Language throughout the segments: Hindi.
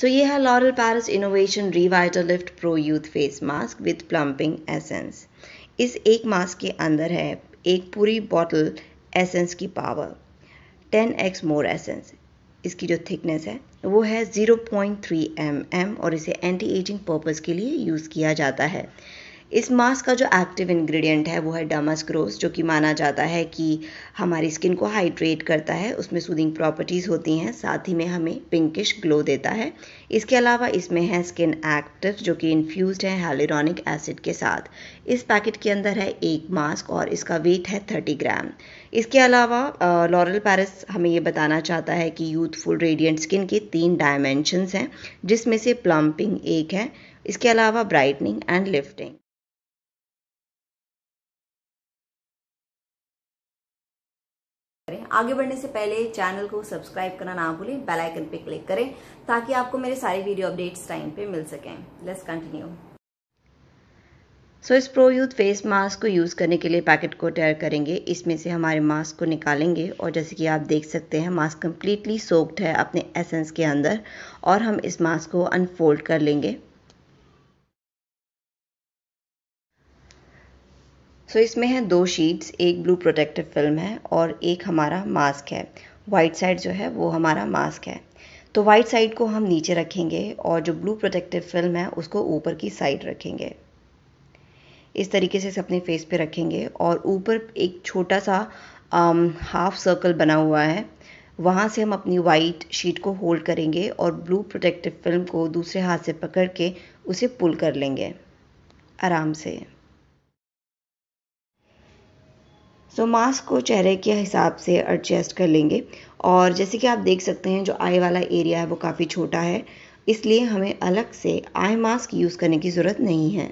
सो ये है L'Oreal Paris innovation Revitalift pro youth face mask with plumping essence इस एक मास्क के अंदर है एक पूरी बॉटल एसेंस की power ten x more essence इसकी जो थिकनेस है वो है 0.3 पॉइंट mm और इसे एंटी एजिंग पर्पज़ के लिए यूज़ किया जाता है इस मास्क का जो एक्टिव इंग्रेडिएंट है वो है डामास्क्रोस जो कि माना जाता है कि हमारी स्किन को हाइड्रेट करता है उसमें सूदिंग प्रॉपर्टीज़ होती हैं साथ ही में हमें पिंकिश ग्लो देता है इसके अलावा इसमें है स्किन एक्टिव जो कि इन्फ्यूज है हेलोरॉनिक एसिड के साथ इस पैकेट के अंदर है एक मास्क और इसका वेट है थर्टी ग्राम इसके अलावा लॉरल पैरिस हमें ये बताना चाहता है कि यूथफुल रेडियंट स्किन के तीन डायमेंशंस हैं जिसमें से प्लम्पिंग एक है इसके अलावा ब्राइटनिंग एंड लिफ्टिंग आगे बढ़ने से पहले चैनल को सब्सक्राइब करना ना भूलें बेल आइकन पे क्लिक करें ताकि आपको मेरे सारे वीडियो अपडेट्स टाइम पे मिल सकें लेट्स कंटिन्यू सो इस प्रो यूथ फेस मास्क को यूज़ करने के लिए पैकेट को टेयर करेंगे इसमें से हमारे मास्क को निकालेंगे और जैसे कि आप देख सकते हैं मास्क कम्प्लीटली सोक्ड है अपने एसेंस के अंदर और हम इस मास्क को अनफोल्ड कर लेंगे सो इसमें है दो शीट्स एक ब्लू प्रोटेक्टिव फिल्म है और एक हमारा मास्क है वाइट साइड जो है वो हमारा मास्क है तो वाइट साइड को हम नीचे रखेंगे और जो ब्लू प्रोटेक्टिव फिल्म है उसको ऊपर की साइड रखेंगे इस तरीके से इसे अपने फेस पे रखेंगे और ऊपर एक छोटा सा आम, हाफ सर्कल बना हुआ है वहाँ से हम अपनी वाइट शीट को होल्ड करेंगे और ब्लू प्रोटेक्टिव फिल्म को दूसरे हाथ से पकड़ के उसे पुल कर लेंगे आराम से सो so, मास्क को चेहरे के हिसाब से एडजस्ट कर लेंगे और जैसे कि आप देख सकते हैं जो आई वाला एरिया है वो काफ़ी छोटा है इसलिए हमें अलग से आई मास्क यूज़ करने की ज़रूरत नहीं है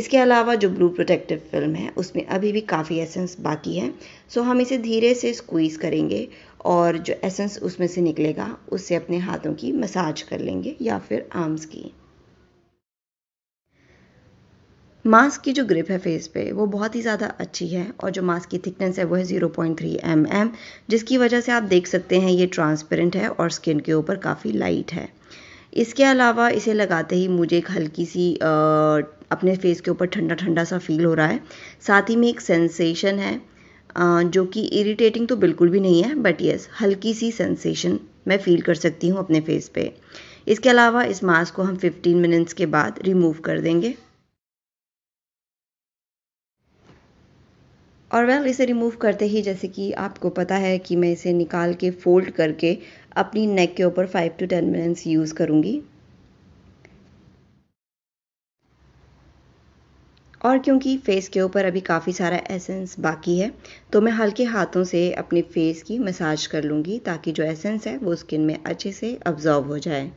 इसके अलावा जो ब्लू प्रोटेक्टिव फिल्म है उसमें अभी भी काफ़ी एसेंस बाकी है सो हम इसे धीरे से स्क्वीज़ करेंगे और जो एसेंस उसमें से निकलेगा उससे अपने हाथों की मसाज कर लेंगे या फिर आर्म्स की मास्क की जो ग्रिप है फेस पे वो बहुत ही ज़्यादा अच्छी है और जो मास्क की थिकनेस है वो है zero point three m m जिसकी वजह से आप देख सकते हैं ये ट्रांसपेरेंट है और स्किन के ऊपर काफ़ी लाइट है इसके अलावा इसे लगाते ही मुझे एक हल्की सी आ, अपने फेस के ऊपर ठंडा ठंडा सा फील हो रहा है साथ ही में एक सेंसेशन है आ, जो कि इरिटेटिंग तो बिल्कुल भी नहीं है बट येस हल्की सी सेंसेशन मैं फील कर सकती हूँ अपने फेस पे इसके अलावा इस मास्क को हम 15 मिनट्स के बाद रिमूव कर देंगे और वेल इसे रिमूव करते ही जैसे कि आपको पता है कि मैं इसे निकाल के फोल्ड करके अपनी नेक के ऊपर five to ten minutes use करूँगी और क्योंकि फेस के ऊपर अभी काफ़ी सारा एसेंस बाकी है तो मैं हल्के हाथों से अपने फेस की मसाज कर लूँगी ताकि जो एसेंस है वो स्किन में अच्छे से अब्जॉर्व हो जाए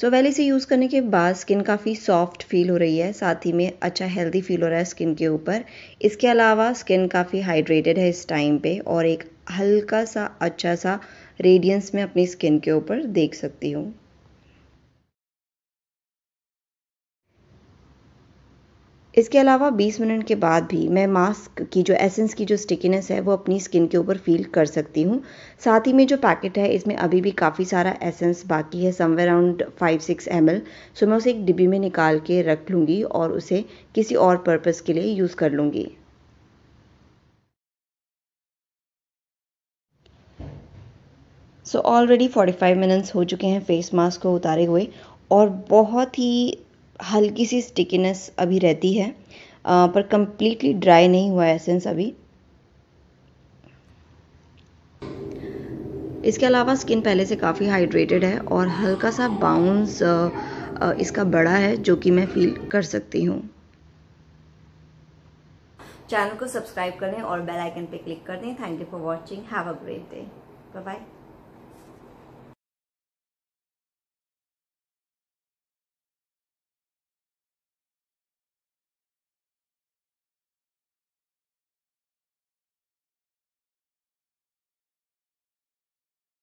सो so, इसे यूज़ करने के बाद स्किन काफ़ी सॉफ्ट फील हो रही है साथ ही में अच्छा हेल्दी फील हो रहा है स्किन के ऊपर इसके अलावा स्किन काफ़ी हाइड्रेटेड है इस टाइम पे और एक हल्का सा अच्छा सा रेडियंस में अपनी स्किन के ऊपर देख सकती हूँ इसके अलावा 20 मिनट के बाद भी मैं मास्क की जो एसेंस की जो स्टिकीनेस है वो अपनी स्किन के ऊपर फील कर सकती हूँ साथ ही में जो पैकेट है इसमें अभी भी काफ़ी सारा एसेंस बाकी है somewhere around 5 six m so मैं उसे एक डिब्बी में निकाल के रख लूँगी और उसे किसी और पर्पज़ के लिए यूज़ कर लूँगी सो ऑलरेडी 45 मिनट्स हो चुके हैं फेस मास्क को उतारे हुए और बहुत ही हल्की सी स्टिकीनेस अभी रहती है पर कम्प्लीटली ड्राई नहीं हुआ एसेंस अभी इसके अलावा स्किन पहले से काफ़ी हाइड्रेटेड है और हल्का सा बाउंस इसका बड़ा है जो कि मैं फील कर सकती हूँ चैनल को सब्सक्राइब करें और बेल आइकन पे क्लिक कर दें thank you for watching have a great day bye bye